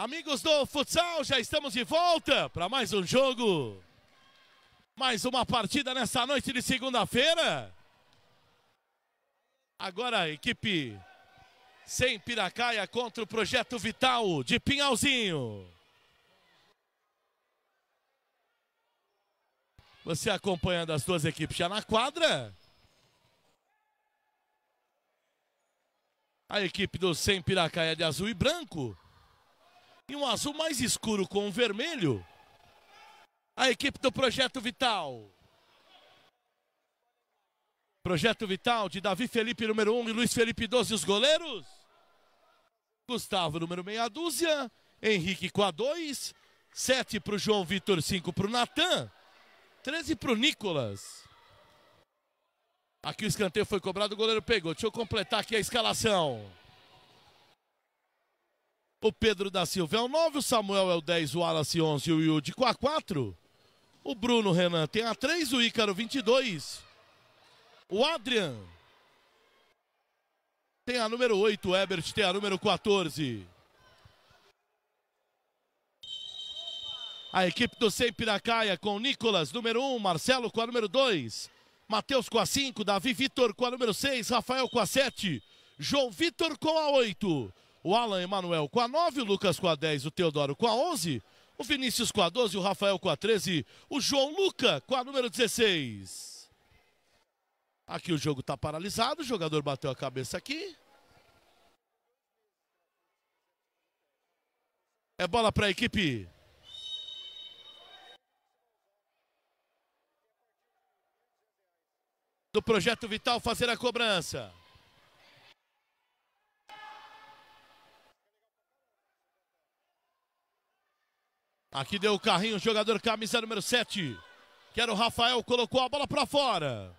Amigos do futsal, já estamos de volta para mais um jogo. Mais uma partida nessa noite de segunda-feira. Agora a equipe sem Piracaia contra o Projeto Vital de Pinhalzinho. Você acompanhando as duas equipes já na quadra. A equipe do Sem Piracaia de azul e branco e um azul mais escuro com um vermelho. A equipe do Projeto Vital. Projeto Vital de Davi Felipe, número 1, um, e Luiz Felipe, 12, os goleiros. Gustavo, número meia dúzia. Henrique com a 2. 7 para o João Vitor, 5 para o Natan. 13 para o Nicolas. Aqui o escanteio foi cobrado, o goleiro pegou. Deixa eu completar aqui a escalação. O Pedro da Silva é o 9, o Samuel é o 10, o Wallace 11 e o Yudi com a 4. O Bruno Renan tem a 3, o Ícaro 22. O Adrian tem a número 8, o Ebert tem a número 14. A equipe do Sem Caia com o Nicolas, número 1, Marcelo com a número 2, Matheus com a 5, Davi Vitor com a número 6, Rafael com a 7, João Vitor com a 8 o Alan Emanuel com a 9, o Lucas com a 10, o Teodoro com a 11, o Vinícius com a 12, o Rafael com a 13, o João Luca com a número 16. Aqui o jogo está paralisado, o jogador bateu a cabeça aqui. É bola para a equipe. Do Projeto Vital fazer a cobrança. Aqui deu o carrinho, jogador camisa número 7. Que era o Rafael, colocou a bola para fora.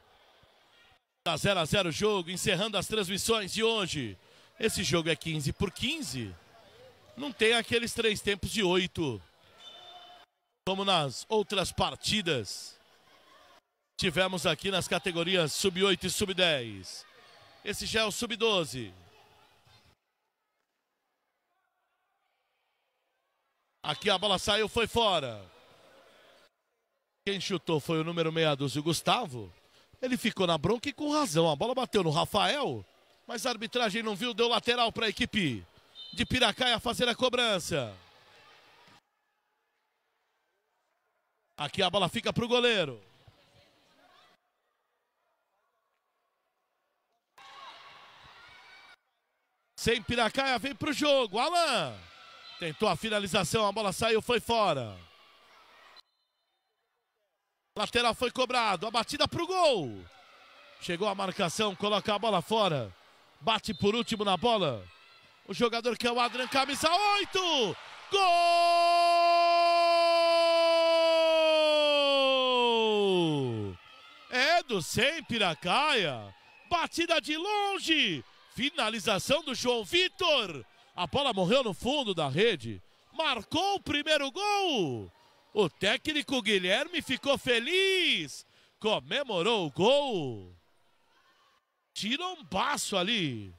Tá 0 a 0 o jogo, encerrando as transmissões de hoje. Esse jogo é 15 por 15. Não tem aqueles três tempos de 8. Como nas outras partidas. Tivemos aqui nas categorias sub-8 e sub-10. Esse já é o sub-12. Aqui a bola saiu, foi fora. Quem chutou foi o número meia dúzia, o Gustavo. Ele ficou na bronca e com razão. A bola bateu no Rafael, mas a arbitragem não viu, deu lateral para a equipe de Piracaia fazer a cobrança. Aqui a bola fica para o goleiro. Sem Piracaia, vem para o jogo. Alain. Tentou a finalização, a bola saiu, foi fora. Lateral foi cobrado, a batida pro gol. Chegou a marcação, coloca a bola fora. Bate por último na bola. O jogador que é o Adrian, camisa 8. Gol! É do sem Piracaia. Batida de longe. Finalização do João Vitor. A bola morreu no fundo da rede. Marcou o primeiro gol. O técnico Guilherme ficou feliz. Comemorou o gol. tira um baço ali.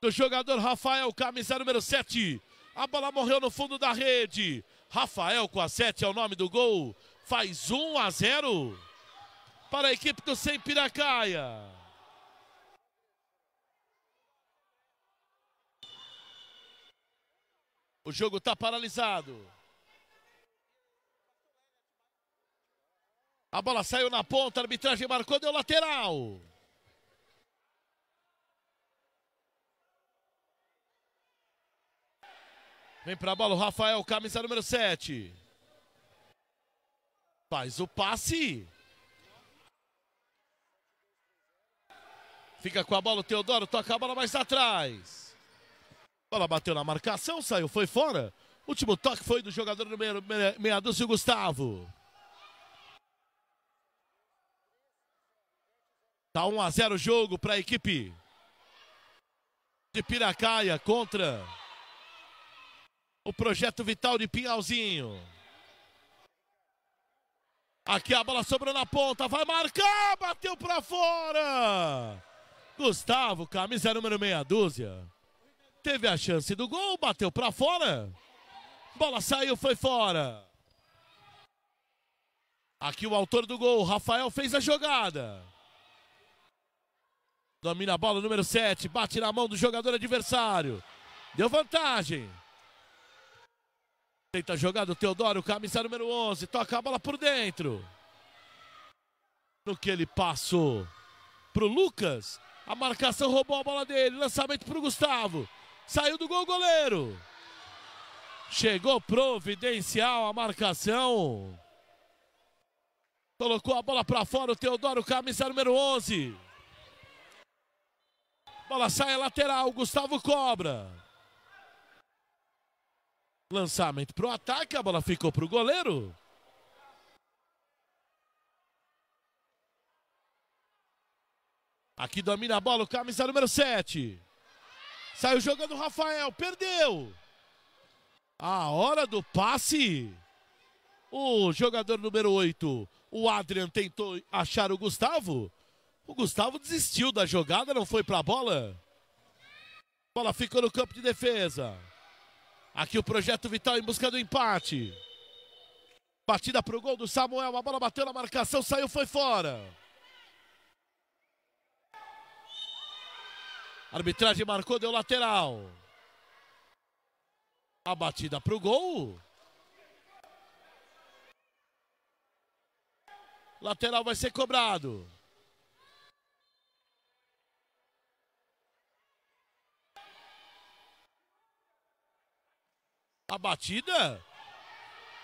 Do jogador Rafael, camisa número 7. A bola morreu no fundo da rede. Rafael com a 7 é o nome do gol. Faz 1 a 0 para a equipe do Sem Piracaia. O jogo está paralisado. A bola saiu na ponta, a arbitragem marcou, deu lateral. Vem para a bola o Rafael, camisa número 7. Faz o passe. Fica com a bola o Teodoro, toca a bola mais atrás. Bola bateu na marcação, saiu, foi fora. Último toque foi do jogador número meia, meia dúzia, Gustavo. Tá 1 a 0 o jogo para a equipe de Piracaia contra o projeto vital de Pinhalzinho. Aqui a bola sobrou na ponta, vai marcar, bateu para fora. Gustavo, camisa número meia dúzia. Teve a chance do gol, bateu para fora. Bola saiu, foi fora. Aqui o autor do gol, Rafael, fez a jogada. Domina a bola, número 7. Bate na mão do jogador adversário. Deu vantagem. Tenta a jogada o Teodoro, camisa número 11. Toca a bola por dentro. No que ele passou pro Lucas. A marcação roubou a bola dele. Lançamento pro Gustavo. Saiu do gol o goleiro. Chegou providencial a marcação. Colocou a bola para fora o Teodoro, camisa número 11. Bola sai a lateral, Gustavo cobra. Lançamento para o ataque, a bola ficou para o goleiro. Aqui domina a bola o camisa número 7. Saiu jogando o Rafael, perdeu. A hora do passe. O jogador número 8, o Adrian, tentou achar o Gustavo. O Gustavo desistiu da jogada, não foi para a bola. A bola ficou no campo de defesa. Aqui o projeto Vital em busca do empate. Batida para o gol do Samuel, a bola bateu na marcação, saiu, foi fora. Arbitragem marcou, deu lateral. A batida para o gol. Lateral vai ser cobrado. A batida.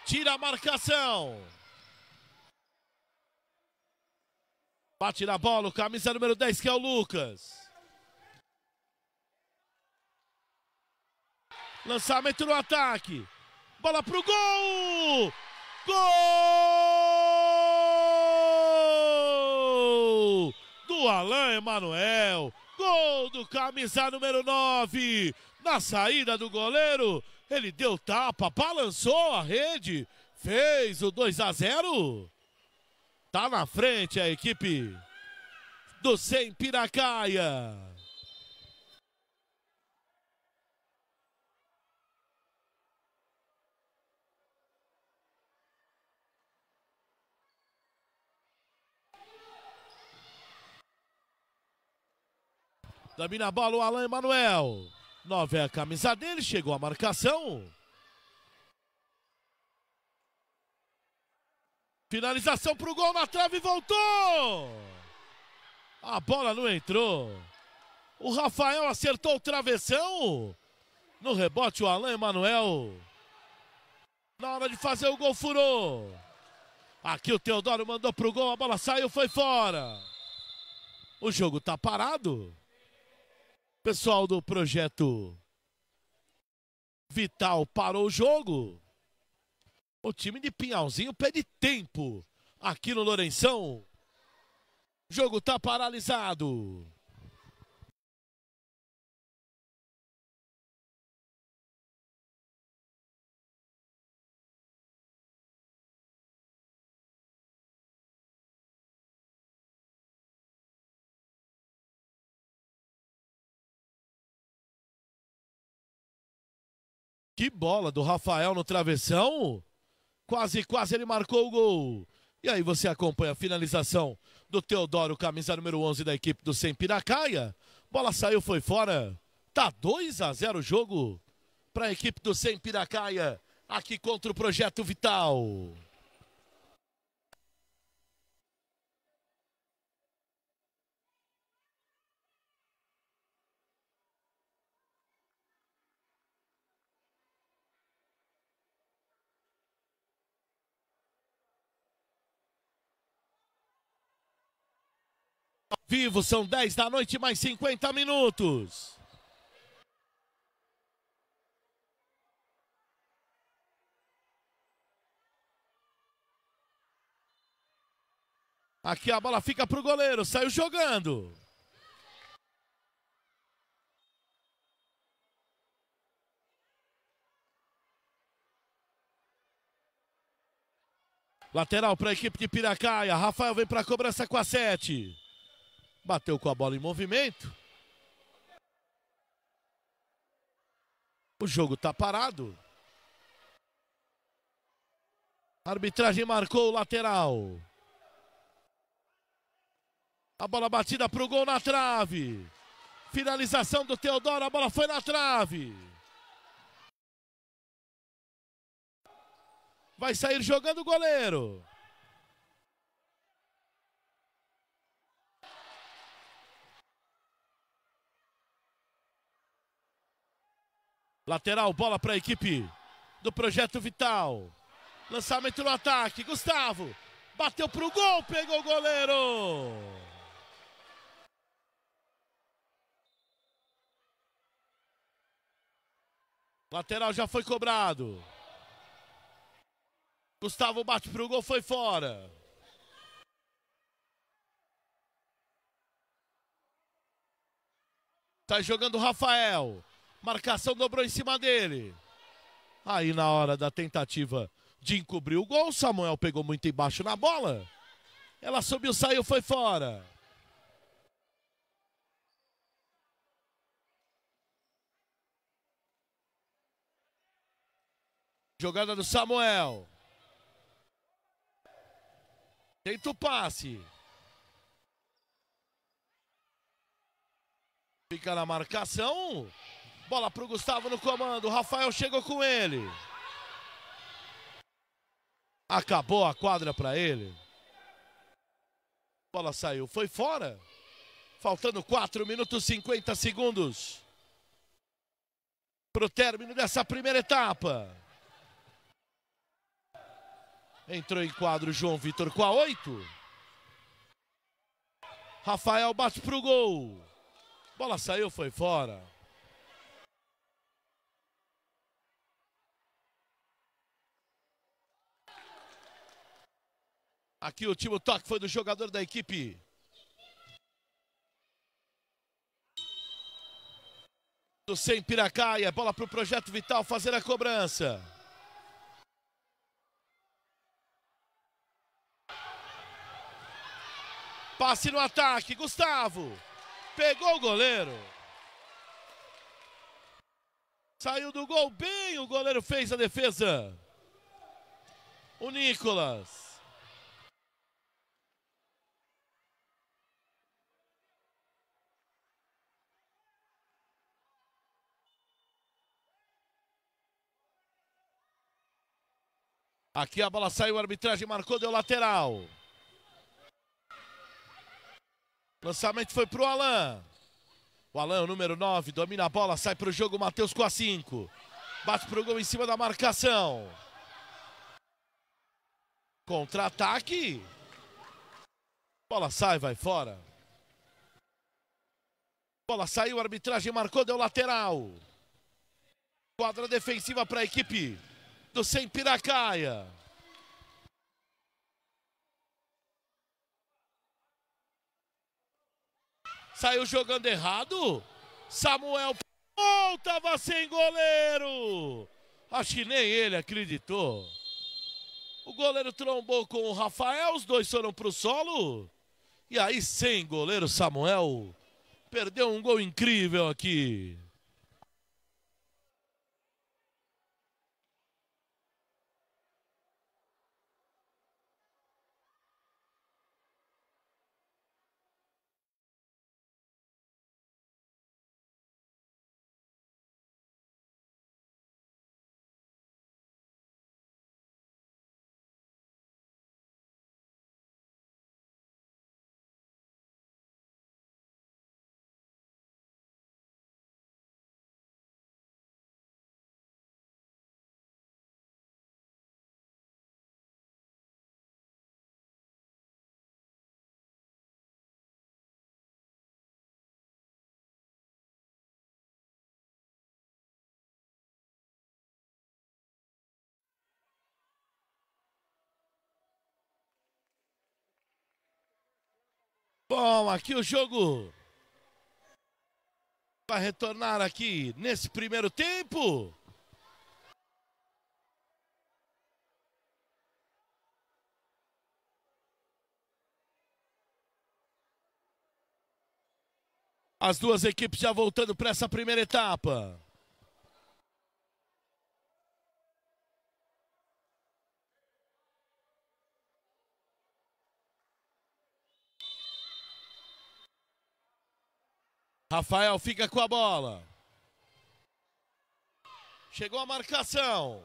Tira a marcação. Bate na bola o camisa número 10 que é o Lucas. Lançamento no ataque. Bola pro gol! Gol! Do Alain Emanuel. Gol do camisa número 9. Na saída do goleiro, ele deu tapa, balançou a rede, fez o 2 a 0. Tá na frente a equipe do Sem Piracaia. Domina a bola o Alain Emanuel. Nove é a camisa dele, chegou a marcação. Finalização para o gol na trave e voltou. A bola não entrou. O Rafael acertou o travessão. No rebote, o Alain Emanuel. Na hora de fazer o gol, furou. Aqui o Teodoro mandou pro gol, a bola saiu, foi fora. O jogo tá parado. Pessoal do projeto Vital parou o jogo. O time de Pinhalzinho pede tempo aqui no Lourenção. O jogo está paralisado. Que bola do Rafael no travessão. Quase, quase ele marcou o gol. E aí você acompanha a finalização do Teodoro, camisa número 11 da equipe do Piracaia. Bola saiu, foi fora. Tá 2 a 0 o jogo para a equipe do Piracaia aqui contra o Projeto Vital. vivo, são 10 da noite, mais 50 minutos. Aqui a bola fica pro goleiro, saiu jogando. Lateral para a equipe de Piracaia. Rafael vem para a cobrança com a 7. Bateu com a bola em movimento. O jogo está parado. A arbitragem marcou o lateral. A bola batida para o gol na trave. Finalização do Teodoro, a bola foi na trave. Vai sair jogando o goleiro. Lateral, bola para a equipe do Projeto Vital. Lançamento no ataque, Gustavo. Bateu para o gol, pegou o goleiro. Lateral já foi cobrado. Gustavo bate o gol, foi fora. Tá jogando o Rafael. Marcação dobrou em cima dele. Aí na hora da tentativa de encobrir o gol, Samuel pegou muito embaixo na bola. Ela subiu, saiu, foi fora. Jogada do Samuel. Tenta o passe. Fica na marcação. Bola para o Gustavo no comando. Rafael chegou com ele. Acabou a quadra para ele. Bola saiu, foi fora. Faltando 4 minutos e 50 segundos. Para o término dessa primeira etapa. Entrou em quadro João Vitor com a 8. Rafael bate para o gol. Bola saiu, foi fora. Aqui o último toque foi do jogador da equipe. Do sem Piracaia, bola para o Projeto Vital fazer a cobrança. Passe no ataque, Gustavo. Pegou o goleiro. Saiu do gol bem, o goleiro fez a defesa. O Nicolas. Aqui a bola saiu, a arbitragem marcou, deu lateral. Lançamento foi pro Alan. O Alan, é o número 9, domina a bola, sai pro jogo, Matheus com a 5. Bate pro gol em cima da marcação. Contra-ataque. Bola sai, vai fora. Bola saiu, a arbitragem marcou, deu lateral. Quadra defensiva para a equipe do Piracaia. Saiu jogando errado. Samuel voltava sem goleiro. Acho que nem ele acreditou. O goleiro trombou com o Rafael, os dois foram para o solo. E aí, sem goleiro, Samuel perdeu um gol incrível aqui. Bom, aqui o jogo vai retornar aqui nesse primeiro tempo. As duas equipes já voltando para essa primeira etapa. Rafael fica com a bola. Chegou a marcação.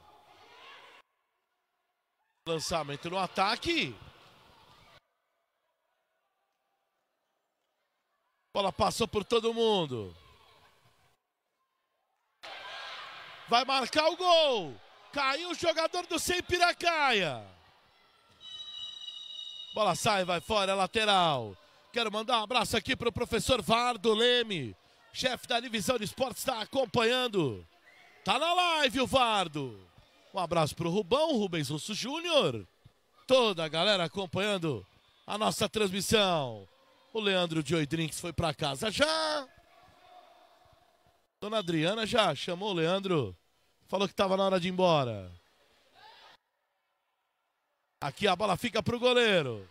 Lançamento no ataque. Bola passou por todo mundo. Vai marcar o gol. Caiu o jogador do Sem Piracaia. Bola sai, vai fora, lateral. Quero mandar um abraço aqui para o professor Vardo Leme, chefe da divisão de esportes, está acompanhando. Tá na live o Vardo. Um abraço para o Rubão, Rubens Russo Júnior. Toda a galera acompanhando a nossa transmissão. O Leandro de Oidrinks foi para casa já. Dona Adriana já chamou o Leandro. Falou que estava na hora de ir embora. Aqui a bola fica para o goleiro.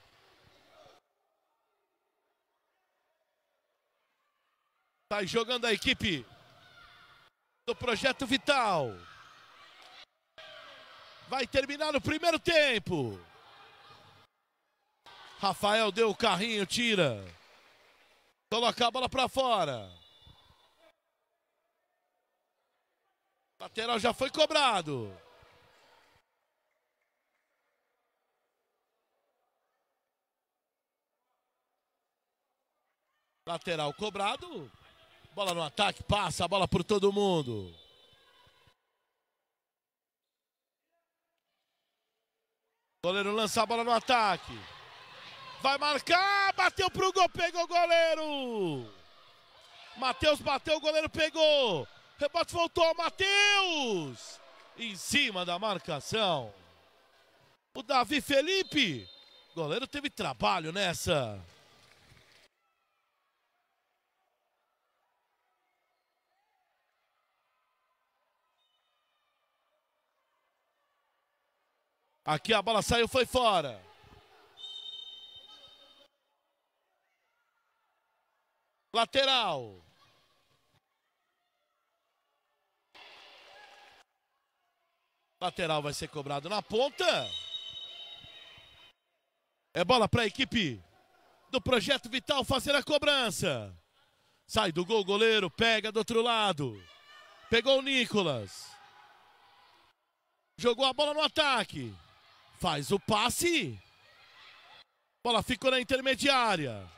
Tá jogando a equipe do Projeto Vital. Vai terminar o primeiro tempo. Rafael deu o carrinho, tira. Coloca a bola para fora. Lateral já foi cobrado. Lateral cobrado. Bola no ataque, passa a bola por todo mundo. Goleiro lança a bola no ataque. Vai marcar, bateu pro gol, pegou o goleiro. Matheus bateu, o goleiro pegou. Rebote voltou, Matheus. Em cima da marcação. O Davi Felipe. Goleiro teve trabalho nessa. Aqui a bola saiu, foi fora. Lateral. Lateral vai ser cobrado na ponta. É bola para a equipe do Projeto Vital fazer a cobrança. Sai do gol, goleiro, pega do outro lado. Pegou o Nicolas. Jogou a bola no ataque. Faz o passe. Bola ficou na intermediária.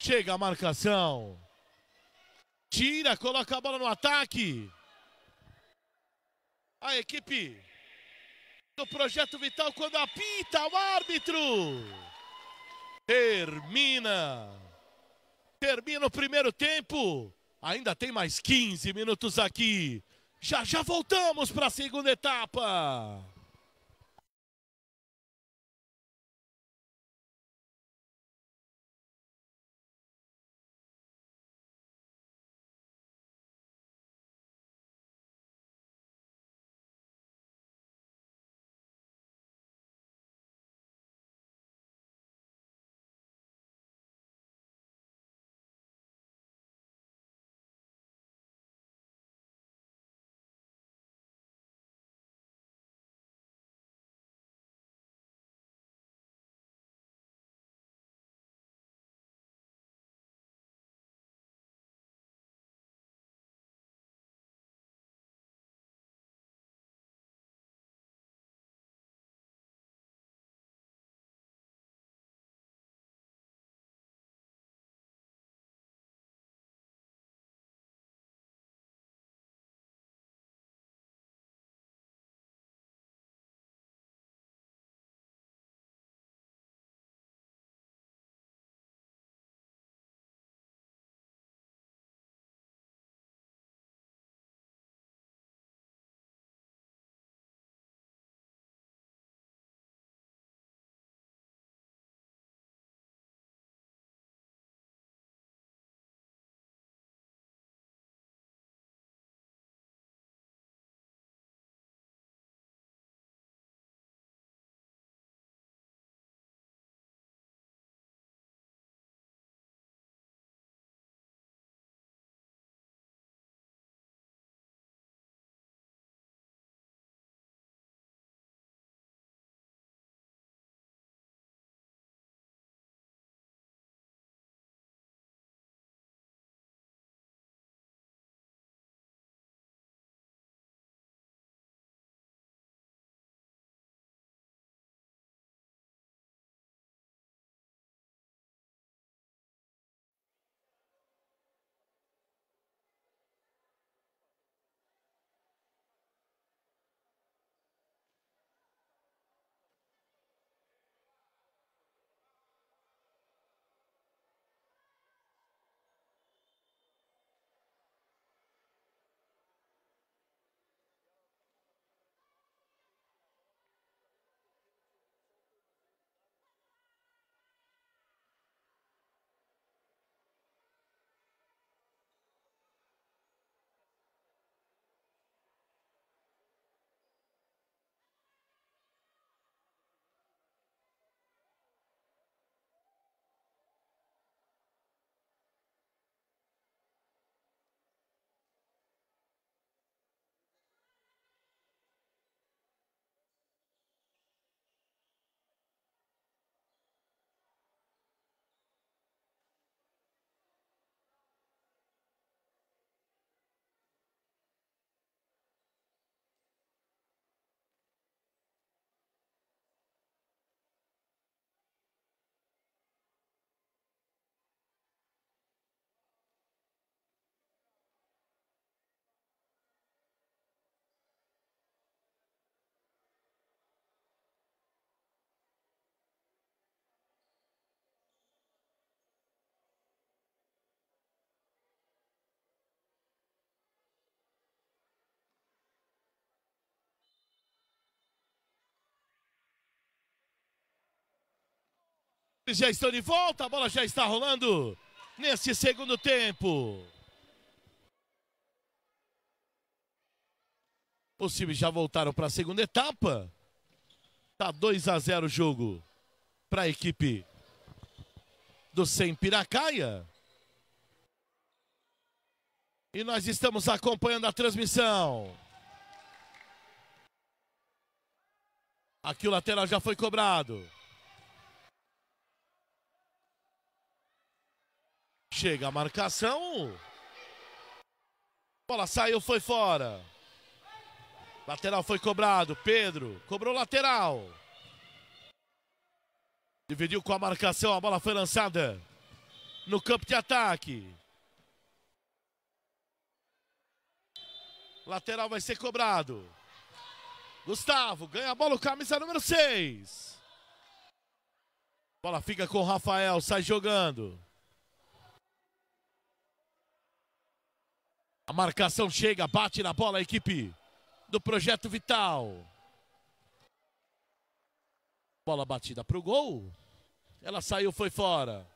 Chega a marcação. Tira, coloca a bola no ataque. A equipe do Projeto Vital quando apita o árbitro. Termina. Termina o primeiro tempo. Ainda tem mais 15 minutos aqui. Já já voltamos para a segunda etapa. Já estão de volta, a bola já está rolando nesse segundo tempo. Os times já voltaram para a segunda etapa. Tá 2 a 0 o jogo para a equipe do Sem Piracaia. E nós estamos acompanhando a transmissão. Aqui o lateral já foi cobrado. Chega a marcação. Bola saiu, foi fora. Lateral foi cobrado. Pedro cobrou lateral. Dividiu com a marcação. A bola foi lançada no campo de ataque. Lateral vai ser cobrado. Gustavo ganha a bola, camisa número 6. Bola fica com o Rafael, sai jogando. A marcação chega, bate na bola a equipe do Projeto Vital. Bola batida para o gol. Ela saiu, foi fora.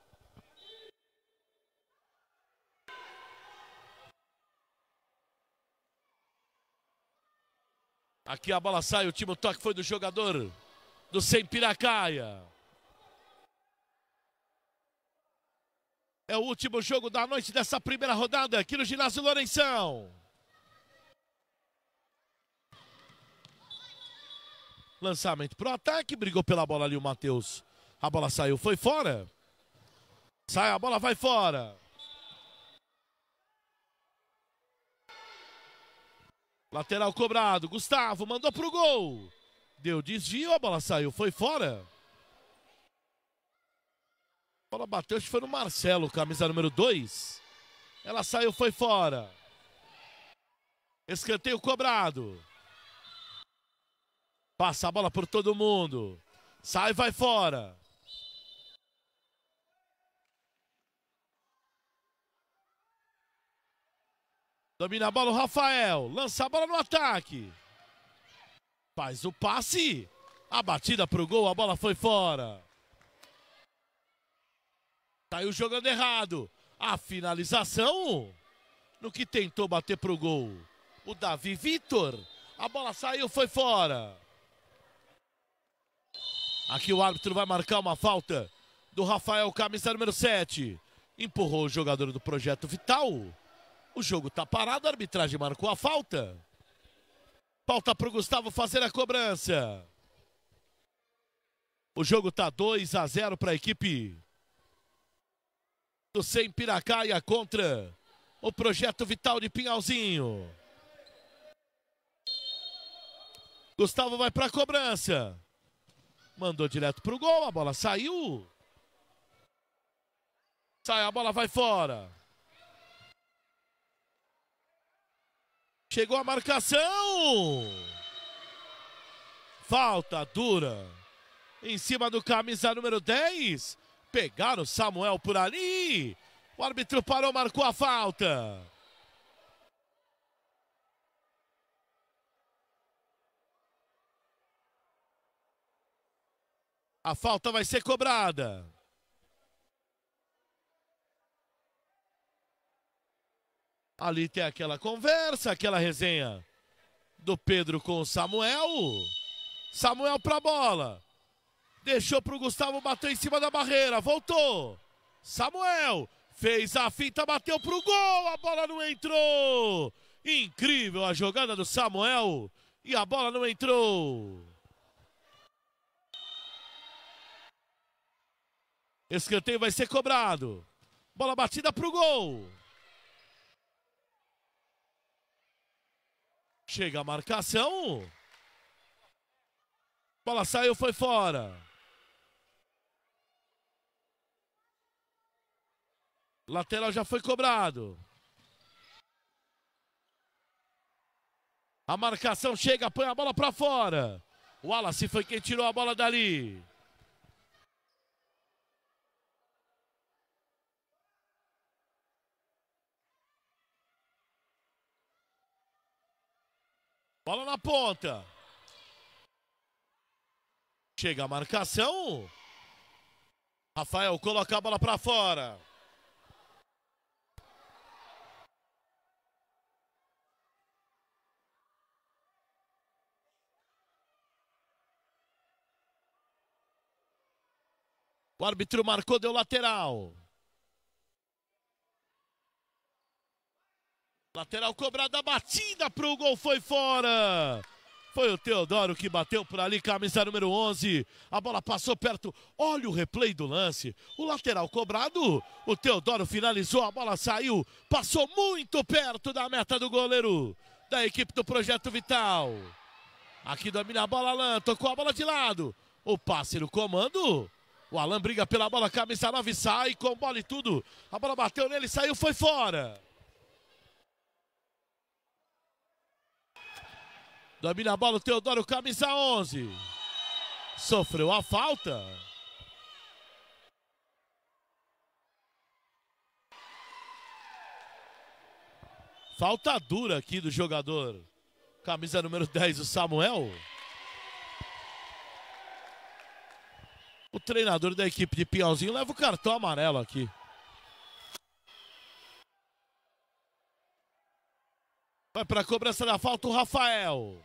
Aqui a bola sai, o último toque foi do jogador do Sem Piracaia. É o último jogo da noite dessa primeira rodada aqui no Ginásio Lourenção. Lançamento para o ataque, brigou pela bola ali o Matheus. A bola saiu, foi fora. Sai, a bola vai fora. Lateral cobrado, Gustavo mandou pro gol. Deu desvio, a bola saiu, foi fora bola bateu, acho que foi no Marcelo, camisa número 2. Ela saiu, foi fora. Escanteio cobrado. Passa a bola por todo mundo. Sai, vai fora. Domina a bola o Rafael. Lança a bola no ataque. Faz o passe. A batida pro gol, a bola foi fora. Saiu tá jogando errado. A finalização no que tentou bater pro gol. O Davi Vitor. A bola saiu, foi fora. Aqui o árbitro vai marcar uma falta do Rafael, camisa número 7. Empurrou o jogador do projeto Vital. O jogo tá parado, a arbitragem marcou a falta. Falta pro Gustavo fazer a cobrança. O jogo tá 2 a 0 para a equipe do Sem Piracaia contra o projeto Vital de Pinhalzinho. Gustavo vai para a cobrança. Mandou direto para o gol, a bola saiu. Sai, a bola vai fora. Chegou a marcação. Falta dura. Em cima do camisa número 10. Pegaram Samuel por ali. O árbitro parou, marcou a falta. A falta vai ser cobrada. Ali tem aquela conversa, aquela resenha do Pedro com o Samuel. Samuel pra bola. Deixou para o Gustavo, bateu em cima da barreira. Voltou. Samuel fez a fita, bateu pro gol. A bola não entrou. Incrível a jogada do Samuel. E a bola não entrou. Escanteio vai ser cobrado. Bola batida pro gol. Chega a marcação. Bola saiu, foi fora. Lateral já foi cobrado. A marcação chega, põe a bola para fora. O Wallace foi quem tirou a bola dali. Bola na ponta. Chega a marcação. Rafael coloca a bola para fora. O árbitro marcou, deu lateral. Lateral cobrada, batida para o gol, foi fora. Foi o Teodoro que bateu por ali, camisa número 11. A bola passou perto. Olha o replay do lance. O lateral cobrado. O Teodoro finalizou, a bola saiu. Passou muito perto da meta do goleiro da equipe do Projeto Vital. Aqui domina a bola, Alan. Tocou a bola de lado. O passe no comando. O Alan briga pela bola, camisa 9 sai com bola e tudo. A bola bateu nele, saiu, foi fora. Domina a bola o Teodoro, camisa 11. Sofreu a falta. Falta dura aqui do jogador. Camisa número 10, o Samuel. O treinador da equipe de Piauzinho leva o cartão amarelo aqui. Vai para a cobrança da falta o Rafael.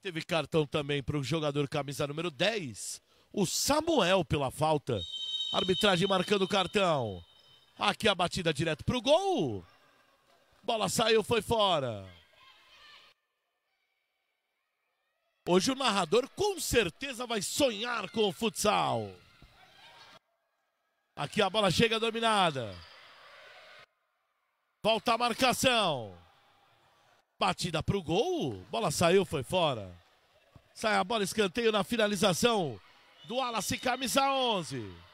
Teve cartão também para o jogador camisa número 10, o Samuel, pela falta. Arbitragem marcando o cartão. Aqui a batida direto pro gol. Bola saiu, foi fora. Hoje o narrador com certeza vai sonhar com o futsal. Aqui a bola chega dominada. Volta a marcação. Batida pro gol. Bola saiu, foi fora. Sai a bola, escanteio na finalização do e Camisa 11.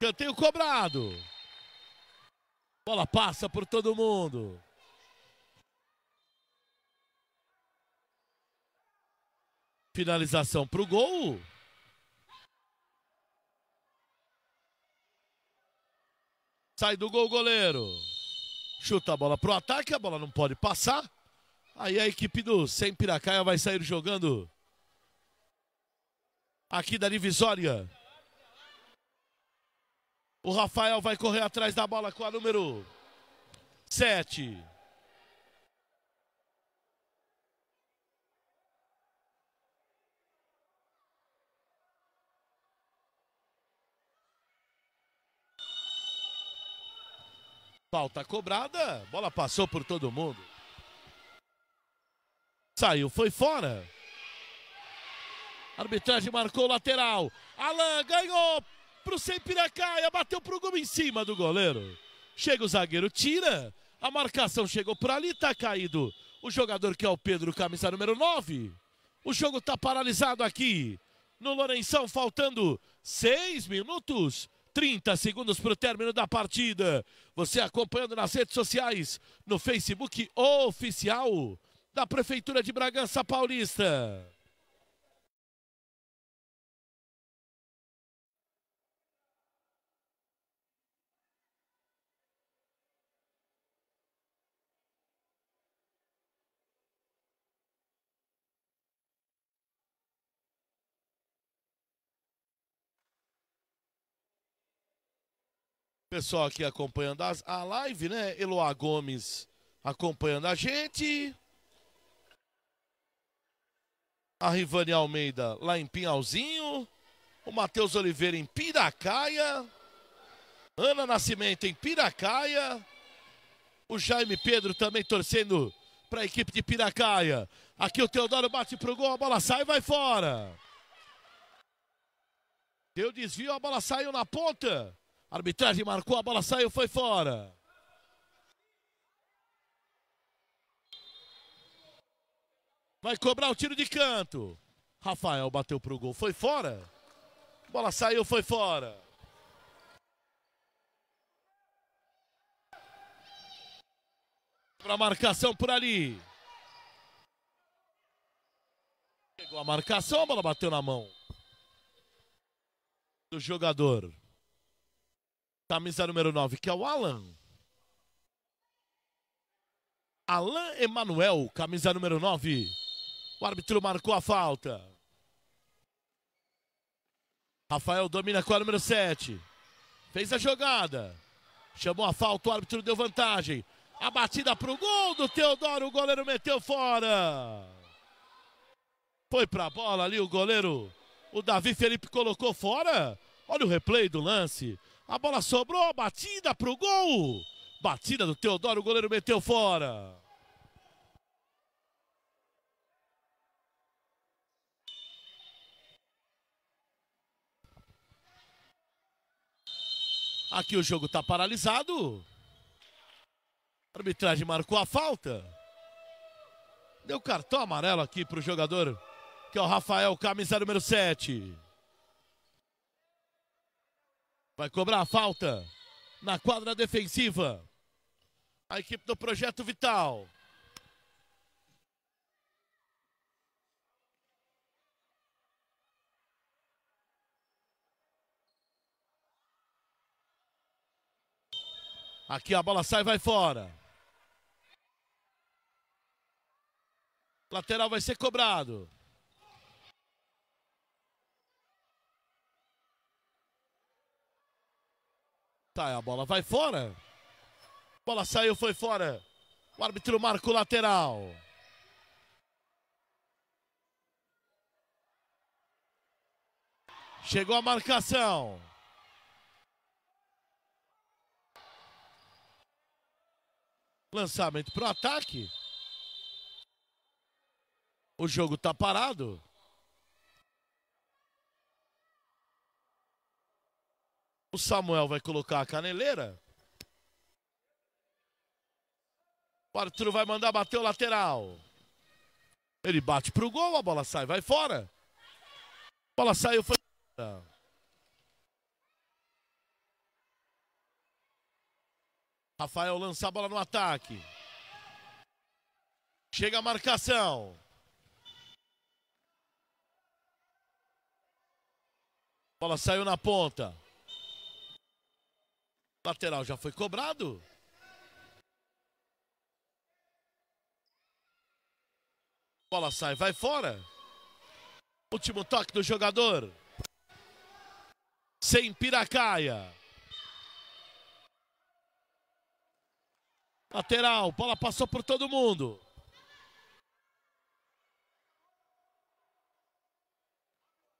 Canteio cobrado. Bola passa por todo mundo. Finalização para o gol. Sai do gol o goleiro. Chuta a bola pro ataque, a bola não pode passar. Aí a equipe do Sem Piracaia vai sair jogando aqui da divisória. O Rafael vai correr atrás da bola com a número 7. Falta cobrada, bola passou por todo mundo. Saiu, foi fora. Arbitragem marcou lateral. Alan ganhou, pro Sempiracaia, bateu pro gol em cima do goleiro. Chega o zagueiro, tira. A marcação chegou por ali, está caído o jogador que é o Pedro, camisa número 9. O jogo está paralisado aqui no Lourenção, faltando 6 minutos. 30 segundos para o término da partida. Você acompanhando nas redes sociais, no Facebook oficial da Prefeitura de Bragança Paulista. Pessoal aqui acompanhando as, a live, né? Eloá Gomes acompanhando a gente. A Rivane Almeida lá em Pinhalzinho. O Matheus Oliveira em Piracaia. Ana Nascimento em Piracaia. O Jaime Pedro também torcendo para a equipe de Piracaia. Aqui o Teodoro bate para o gol, a bola sai e vai fora. Deu desvio, a bola saiu na ponta. Arbitragem marcou, a bola saiu, foi fora. Vai cobrar o tiro de canto. Rafael bateu pro gol, foi fora. Bola saiu, foi fora. Para marcação por ali. Chegou a marcação, a bola bateu na mão do jogador. Camisa número 9, que é o Alan. Alan Emanuel, camisa número 9. O árbitro marcou a falta. Rafael domina com a número 7. Fez a jogada. Chamou a falta, o árbitro deu vantagem. A batida para o gol do Teodoro, o goleiro meteu fora. Foi para a bola ali o goleiro. O Davi Felipe colocou fora. Olha o replay do lance. A bola sobrou, batida pro gol. Batida do Teodoro, o goleiro meteu fora. Aqui o jogo está paralisado. A arbitragem marcou a falta. Deu cartão amarelo aqui para o jogador, que é o Rafael, camisa número 7. Vai cobrar a falta na quadra defensiva. A equipe do Projeto Vital. Aqui a bola sai, vai fora. Lateral vai ser cobrado. tá, a bola vai fora. A bola saiu, foi fora. O árbitro marca o lateral. Chegou a marcação. Lançamento para o ataque. O jogo está parado. O Samuel vai colocar a caneleira. O Arthur vai mandar bater o lateral. Ele bate pro gol, a bola sai, vai fora. A bola saiu, foi fora. Rafael lança a bola no ataque. Chega a marcação. A bola saiu na ponta. Lateral já foi cobrado. Bola sai, vai fora. Último toque do jogador. Sem Piracaia. Lateral, bola passou por todo mundo.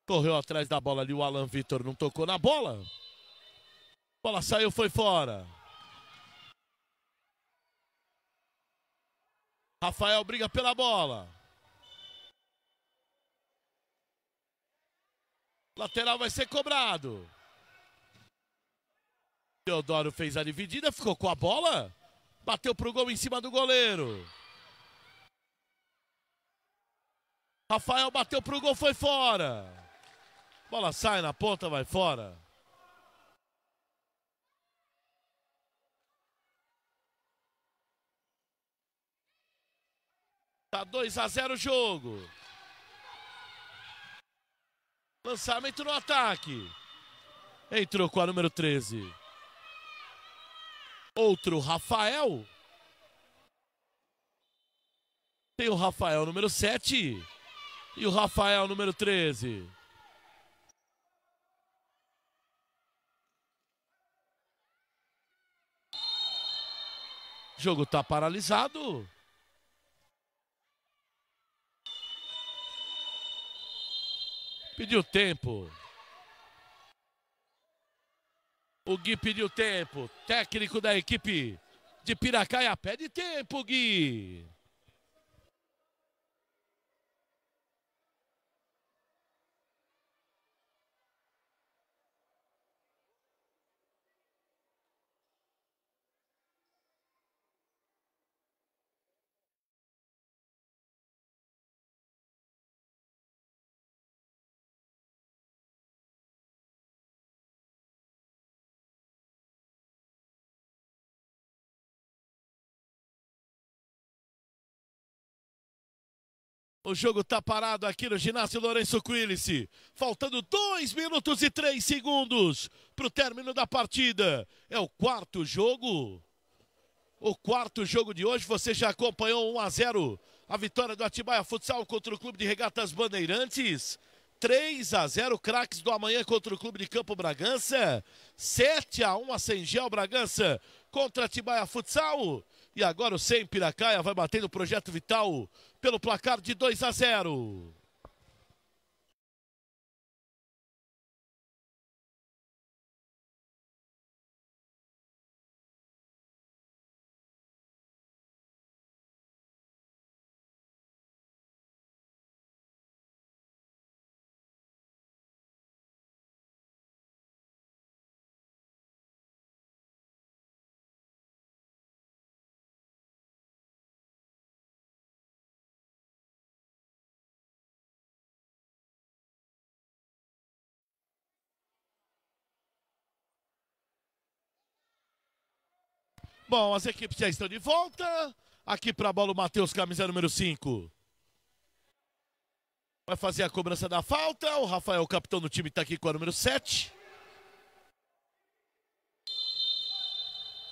Correu atrás da bola ali o Alan Vitor, não tocou na bola. Bola saiu, foi fora. Rafael briga pela bola. Lateral vai ser cobrado. Teodoro fez a dividida, ficou com a bola. Bateu pro gol em cima do goleiro. Rafael bateu pro gol, foi fora. Bola sai na ponta, vai fora. Tá 2 a 0 o jogo. Lançamento no ataque. Entrou com a número 13. Outro Rafael. Tem o Rafael número 7 e o Rafael número 13. O jogo tá paralisado. Pediu tempo. O Gui pediu tempo. Técnico da equipe de Piracaia pede tempo, Gui. O jogo está parado aqui no ginásio Lourenço Quilice. Faltando 2 minutos e 3 segundos para o término da partida. É o quarto jogo. O quarto jogo de hoje. Você já acompanhou 1 a 0 a vitória do Atibaia Futsal contra o Clube de Regatas Bandeirantes. 3 a 0 craques do amanhã contra o Clube de Campo Bragança. 7 a 1 a Sengel Bragança contra Atibaia Futsal. E agora o 100 Piracaia vai bater no Projeto Vital pelo placar de 2 a 0. Bom, as equipes já estão de volta. Aqui para a bola o Matheus, camisa número 5. Vai fazer a cobrança da falta. O Rafael, capitão do time, está aqui com a número 7.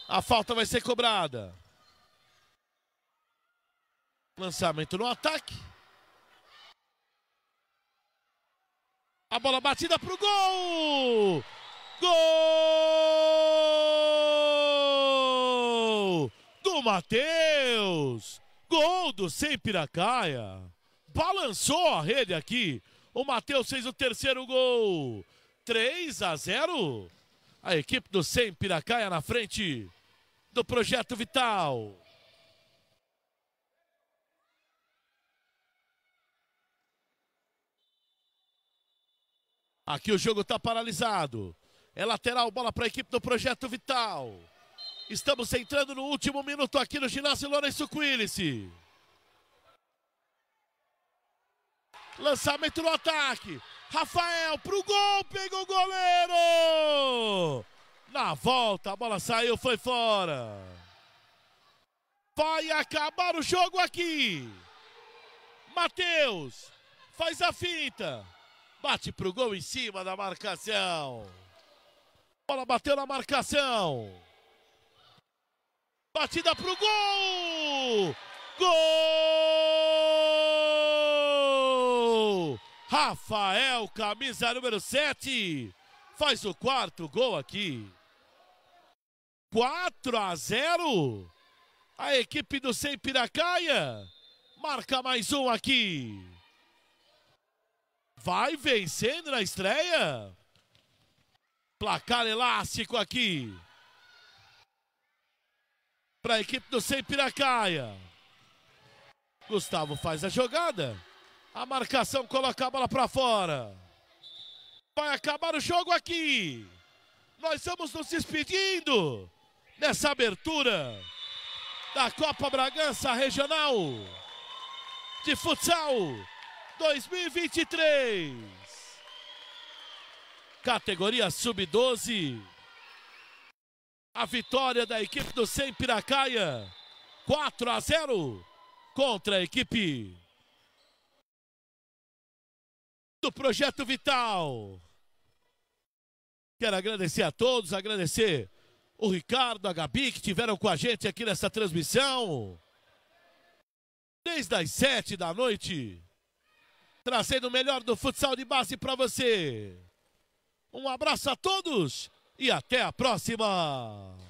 A falta vai ser cobrada. Lançamento no ataque. A bola batida para o gol! Gol! Matheus! Gol do Sem Piracaia! Balançou a rede aqui. O Matheus fez o terceiro gol. 3 a 0. A equipe do Sem Piracaia na frente do Projeto Vital. Aqui o jogo está paralisado. É lateral, bola para a equipe do Projeto Vital. Estamos entrando no último minuto aqui no ginásio Lourenço Quilice. Lançamento no ataque. Rafael pro gol, pegou o goleiro. Na volta, a bola saiu, foi fora. Vai acabar o jogo aqui. Matheus faz a finta. Bate pro gol em cima da marcação. Bola bateu na marcação batida pro gol! Gol! Rafael, camisa número 7, faz o quarto gol aqui. 4 a 0. A equipe do Sem Piracaia marca mais um aqui. Vai vencendo na estreia. Placar elástico aqui para a equipe do Piracaia. Gustavo faz a jogada. A marcação coloca a bola para fora. Vai acabar o jogo aqui. Nós estamos nos despedindo nessa abertura da Copa Bragança Regional de Futsal 2023. Categoria Sub-12 a vitória da equipe do Sem Piracaia. 4 a 0 contra a equipe do Projeto Vital. Quero agradecer a todos, agradecer o Ricardo, a Gabi que tiveram com a gente aqui nessa transmissão. Desde as sete da noite, trazendo o melhor do futsal de base para você. Um abraço a todos e até a próxima!